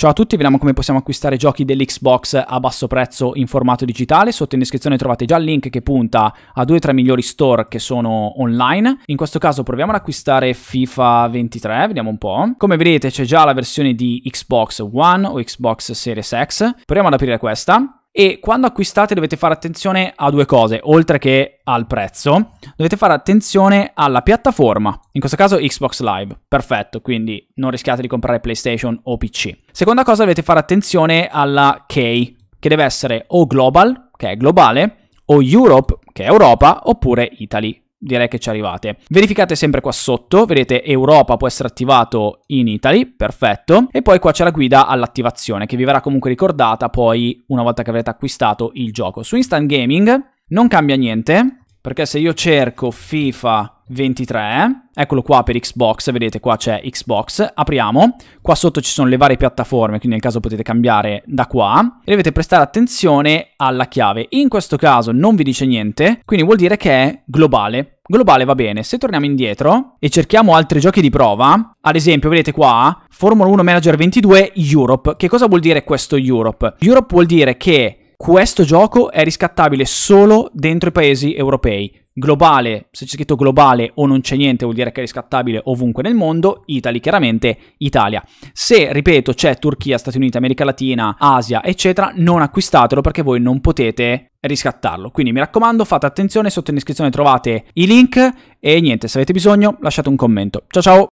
Ciao a tutti, vediamo come possiamo acquistare giochi dell'Xbox a basso prezzo in formato digitale. Sotto in descrizione trovate già il link che punta a due o tre migliori store che sono online. In questo caso proviamo ad acquistare FIFA 23, vediamo un po'. Come vedete c'è già la versione di Xbox One o Xbox Series X. Proviamo ad aprire questa. E quando acquistate dovete fare attenzione a due cose, oltre che al prezzo, dovete fare attenzione alla piattaforma, in questo caso Xbox Live, perfetto, quindi non rischiate di comprare PlayStation o PC. Seconda cosa dovete fare attenzione alla key, che deve essere o global, che è globale, o Europe, che è Europa, oppure Italy, direi che ci arrivate. Verificate sempre qua sotto, vedete Europa può essere attivato in Italy, perfetto, e poi qua c'è la guida all'attivazione che vi verrà comunque ricordata poi una volta che avrete acquistato il gioco. Su Instant Gaming non cambia niente, perché se io cerco FIFA 23, eccolo qua per Xbox, vedete qua c'è Xbox, apriamo, qua sotto ci sono le varie piattaforme, quindi nel caso potete cambiare da qua, e dovete prestare attenzione alla chiave, in questo caso non vi dice niente, quindi vuol dire che è globale, Globale va bene, se torniamo indietro e cerchiamo altri giochi di prova, ad esempio vedete qua, Formula 1 Manager 22 Europe, che cosa vuol dire questo Europe? Europe vuol dire che questo gioco è riscattabile solo dentro i paesi europei, globale, se c'è scritto globale o non c'è niente vuol dire che è riscattabile ovunque nel mondo, Italy chiaramente Italia. Se, ripeto, c'è Turchia, Stati Uniti, America Latina, Asia, eccetera, non acquistatelo perché voi non potete riscattarlo. Quindi mi raccomando, fate attenzione, sotto in descrizione trovate i link e niente, se avete bisogno lasciate un commento. Ciao ciao!